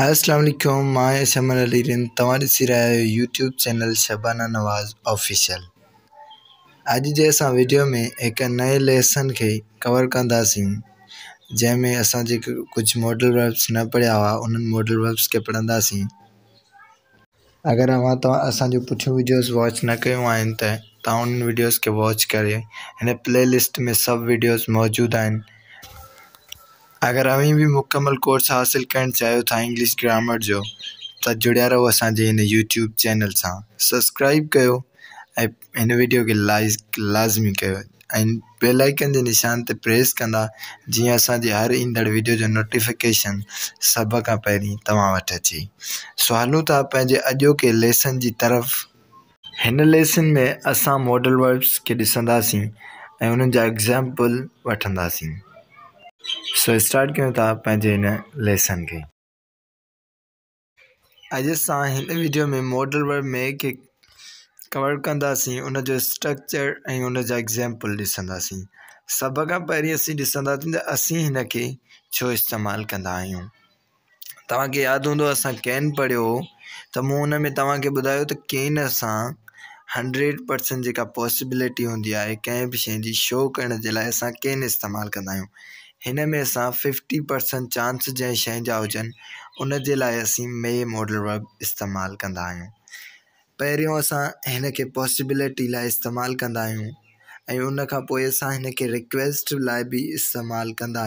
अस्सलाम मैं समर अली रिन तुम्हारी सिराय YouTube channel Shabana Nawaz official अज के अस वीडियो में एक नए लेसन के कवर कंदासीं जैमें अस कुछ मॉडल वर्ब्स न पढ़िया तो हुआ तो उन मॉडल वर्ब्स के पढ़ंदासीं अगर अवां तव्हां असांजो वीडियोस वॉच न कयूं आहिनि त तव्हां वॉच कर हिन प्लेलिस्ट में सब वीडियोस मौजूदु आहिनि अगर अवे भी मुकमल कोर्स हासिल करणु चाहियो था इंग्लिश ग्रामर जो त जुड़िया रहो असांजे हिन यूट्यूब चैनल सां सब्सक्राइब कयो ऐं हिन विडियो खे लाइक लाज़मी कयो ऐं बिलाइकन जे निशान ते प्रेस कंदा जीअं असांजे हर ईंदड़ वीडियो जो नोटिफिकेशन सभ खां पहिरीं तव्हां वटि अचे सहलूं था पंहिंजे अॼोके लेसन जी तरफ़ हिन लेसन में असां मॉडल वर्ड्स खे ॾिसंदासीं ऐं उन्हनि जा एक्ज़ाम्पल वठंदासीं सो स्टार्ट कयूं था पंहिंजे लेसन खे अॼु वीडियो में तो मॉडल वर्ब तो में खे कवर कंदासीं उनजो स्ट्रक्चर ऐं उनजा एग्ज़ाम्पल ॾिसंदासीं सभ खां पहिरीं असीं ॾिसंदासीं त असीं छो इस्तेमालु कंदा आहियूं तव्हांखे यादि हूंदो असां कैन पढ़ियो हो त में तव्हांखे ॿुधायो त कैन सां हंड्रेड परसेंट जी पॉसिबिलिटी होंगी है कें भी शो करण जे लाइ असां इस्तेमाल इस्तेमालु हिन में असां फिफ्टी परसेंट चांस जै शा जा उन जे लाइ मे मॉडल वर्ब इस्तेमाल कंदा आहियूं पहिरियों असां हिन खे पॉसिबिलिटी लाइ इस्तेमालु कंदा उन रिक्वेस्ट ला भी इस्तेमाल कंदा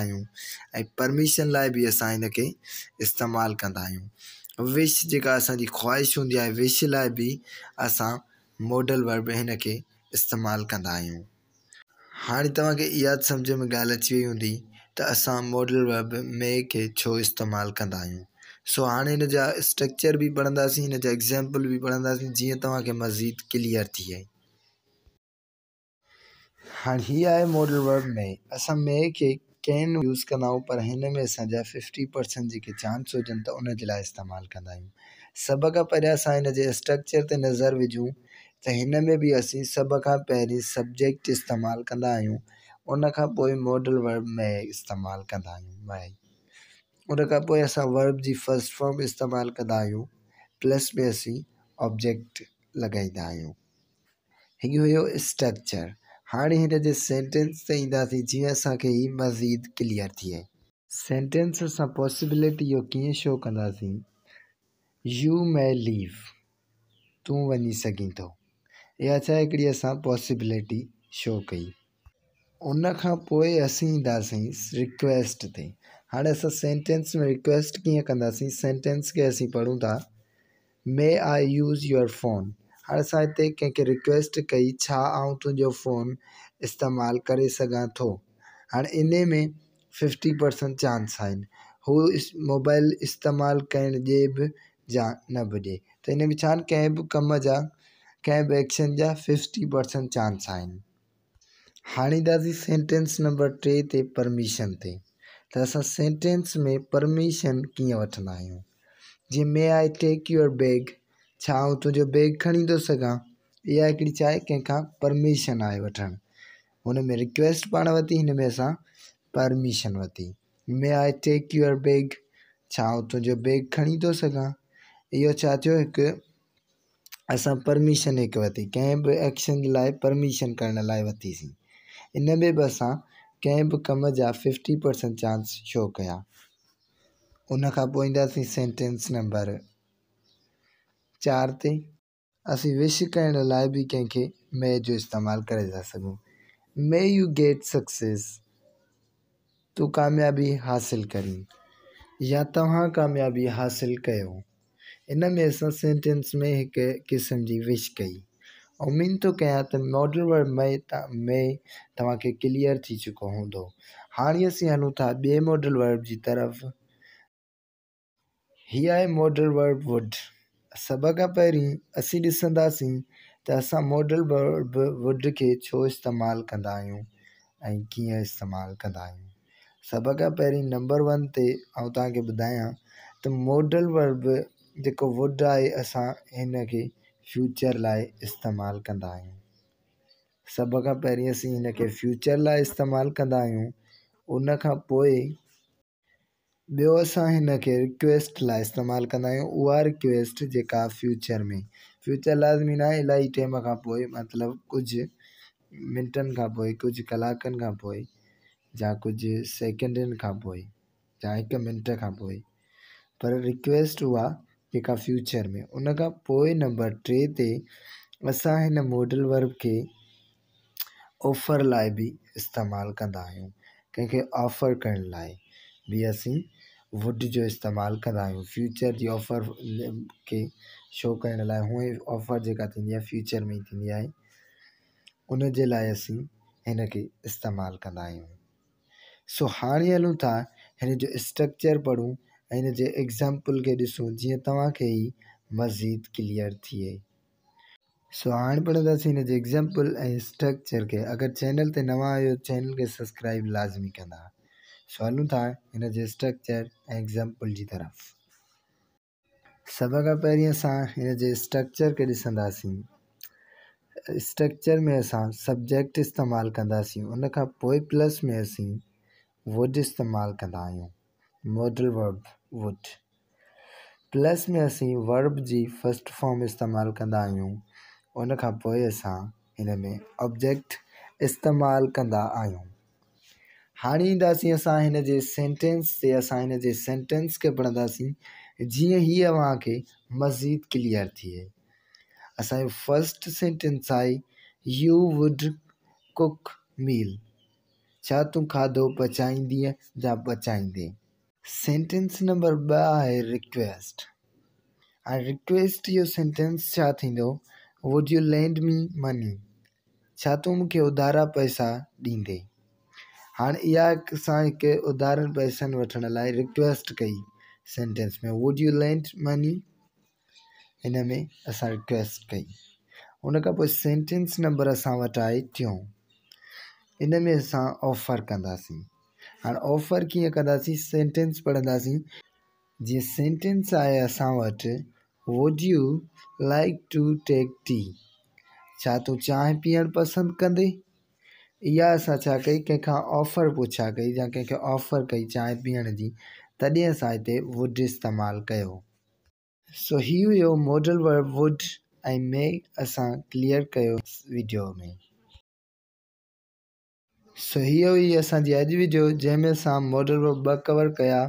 परमिशन लाइ भी असां हिन खे कंदा विश जी असांजी ख़्वाहिश हूंदी आहे विश लाइ भी अस मॉडल वर्ब हिन इस्तेमाल इस्तेमालु कंदा आहियूं हाणे तव्हांखे समझ में ॻाल्हि अची वई हूंदी त असां मॉडल वर्ब मे खे छो इस्तेमालु कंदा आहियूं सो हाणे हिन जा स्ट्रक्चर बि पढ़ंदासीं हिन जा एग्ज़ाम्पल बि पढ़ंदासीं जीअं तव्हांखे मज़ीद क्लियर थी वई हाणे हीअ आहे मॉडल वर्ब मे असां मे खे कैन यूज़ कंदा आहियूं पर हिन में असांजा फिफ्टी परसेंट जेके चांस हुजनि त उन जे लाइ इस्तेमालु कंदा आहियूं सभ खां पहिरियों असां हिन जे स्ट्रक्चर ते नज़र विझूं त हिन में बि असीं सभ खां पहिरीं सब्जेक्ट इस्तेमालु कंदा आहियूं उन खां पोइ मॉडल वर्ब में इस्तेमालु कंदा आहियूं उन खां पोइ असां वर्ब जी फस्ट फॉर्म इस्तेमालु कंदा आहियूं प्लस में असीं ऑब्जेक्ट लॻाईंदा आहियूं हीअ हुयो स्ट्रक्चर हाणे हिन जे सेंटेंस ते ईंदासीं जीअं असांखे हीअ मज़ीद क्लियर थिए सेंटेंस असां पॉसिबिलिटी इहो कीअं शो कंदासीं यू मै लीव तूं वञी सघीं थो इहा छा हिकिड़ी असां पॉसिबिलिटी शो कई उन खां रिक्वेस्ट ते हाणे असां सेंटेंस में रिक्वेस्ट कीअं कंदासीं सेंटेंस के असीं पढ़ूं था may I use your phone हाँ अस इतने कें रिक्वेस्ट कई छा फ़ोन इस्तेमाल करे सघां हाँ इन में फिफ्टी परसेंट चांस आहिनि इस मोबाइल इस्तेमाल कर ॾिए तो इन में छा कंहिं कम जा कंहिं बि एक्शन जा फिफ्टी परसेंट चांस आहिनि हाँ दादी सेंटेंस नंबर टे ते परमिशन ते तो अस सेंटेंस में परमिशन कीअं वा आहियूं may I take your bag छा आउं बैग खणी तो सी इहा हिकिड़ी छा परमिशन आहे में रिक्वेस्ट पा वरिती हिन में परमिशन वी may I take your bag छा आउं बैग खणी तो सो इहो छा थियो परमिशन एक वी कें भी एक्शन जे लाइ परमिशन करण लाइ वरितीसीं इन में बि असां कंहिं बि कम जा फिफ्टी परसेंट चांस शो कया उन खां पोइ ईंदासीं सेंटेंस नंबर चारि ते असीं विश करण लाइ बि कंहिंखे मे जो इस्तेमालु करे था सघूं मे यू गेट सक्सेस टू कामयाबी हासिल या तव्हां कामयाबी हासिल कयो इन में असां सेंटेंस में हिकु क़िस्म जी विश कई उमेदु थो कयां त मॉडल वर्ड में त में तव्हांखे क्लियर थी चुको हूंदो हाणे असीं हलूं था ॿिए मॉडल वर्ब जी तरफ़ हीअ आहे मॉडल वर्ब वुड सभ खां पहिरीं असीं ॾिसंदासीं त असां मॉडल वर्ब वुड खे छो इस्तेमालु कंदा आहियूं ऐं कीअं इस्तेमालु कंदा आहियूं सभ खां पहिरीं नंबर वन ते ऐं तव्हांखे ॿुधायां त मॉडल वर्ब जेको वुड आहे असां हिन खे फ्यूचर लाइ इस्तेमाल कंदा आहियूं सभ खां पहिरीं असीं हिन फ्यूचर लाइ इस्तेमाल कंदा आहियूं उन खां पोइ ॿियो असां हिन रिक्वेस्ट ला इस्तेमाल कंदा आहियूं उहा रिक्वेस्ट जेका फ्यूचर में फ्यूचर लाज़मी ना आहे इलाही टाइम खां पोइ मतिलबु कुछ मिंटनि खां पोइ कुझु कलाकनि खां पोइ या कुझु सेकेंडनि खां पोइ या हिकु मिंट खां पोइ पर रिक्वेस्ट हुआ जेका फ्यूचर में उन खां पोइ नंबर टे ते असां हिन मॉडल वर्ब खे ऑफर लाइ बि इस्तेमालु कंदा आहियूं कंहिंखे ऑफर करण लाइ बि असीं वुड जो इस्तेमालु कंदा आहियूं फ्यूचर जी ऑफर खे शो करण लाइ हूअं ई ऑफर जेका थींदी आहे फ्यूचर में ई थींदी आहे उन जे लाइ असीं हिन खे इस्तेमालु कंदा आहियूं सो हाणे हलूं था हिन जो स्ट्रक्चर पढ़ूं ऐं हिन जे एग्ज़ाम्पल खे ॾिसो जीअं तव्हांखे ई मज़ीद क्लियर थिए सो हाणे पढ़ंदासीं हिन जे एग्ज़ाम्पल ऐं स्ट्रक्चर खे अगरि चैनल ते नवां आहियो चैनल खे सब्सक्राइब लाज़मी कंदा सो हलूं था हिन जे स्ट्रक्चर ऐं एग्ज़ाम्पल जी तरफ़ सभ खां पहिरीं असां हिन जे स्ट्रक्चर खे ॾिसंदासीं स्ट्रक्चर में असां सब्जेक्ट इस्तेमालु कंदासीं उन खां पोइ प्लस में असीं वुड इस्तेमालु कंदा आहियूं मॉडल वर्ब वुड प्लस में असीं वर्ब जी फस्ट फॉर्म इस्तेमालु कंदा आहियूं उनखां पोइ असां हिन में ऑब्जेक्ट इस्तेमालु कंदा आहियूं हाणे ईंदासीं असां हिन जे सेंटेंस ते असां हिन जे सेंटेंस खे पढ़ंदासीं जीअं हीअ अव्हांखे मज़ीद क्लियर थिए असांजो फस्ट सेंटेंस आहे यू वुड कुक मील छा तूं खाधो पचाईंदीअ या पचाईंदे सेंटेंस नंबर ॿ आहे रिक्वेस्ट हाणे रिक्वेस्ट जो सेंटेंस छा थींदो would you lend me money छा तूं मूंखे उधारा पैसा ॾींदई हाणे इहा हिक असां हिकु उधारनि पैसनि वठण लाइ रिक्वेस्ट कई सेंटेंस में वुड यू लैंड मनी हिन में असां रिक्वेस्ट कई हुन खां पोइ सेंटैंस नंबर असां वटि आहे टियों इन में असां ऑफर कंदासीं हाँ ऑफर कि कंदासीं सेंटेंस पढ़ंदासीं जीअं सेंटेंस आहे असां would you like to take tea छा तूं चांहि पीअणु पसंदि कंदे इहा असां कई कंहिंखां ऑफर पुछा कई या कंहिंखे ऑफर कई चांहि पीअण की तद असां वुड इस्तेमाल कयो सो ही हु मॉडल वर्ब वुड ऐं मे अस क्लियर कयो वीडियो में सो हुई अस वीडियो जैमें जो मॉडल वर्क ॿ कवर कया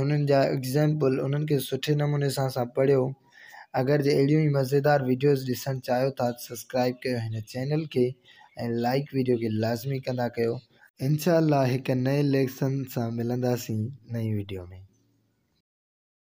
उन एग्जैम्पल जा एग्ज़ाम्पल सुठे नमूने से असां पढ़ो अगर जो अड़ी ही मज़ेदार वीडियोस ॾिसणु चाहो था सब्सक्राइब कर चैनल के लाइक वीडियो के लाज़मी कदा कर इनशाला एक नए लेसन से मिली नई वीडियो में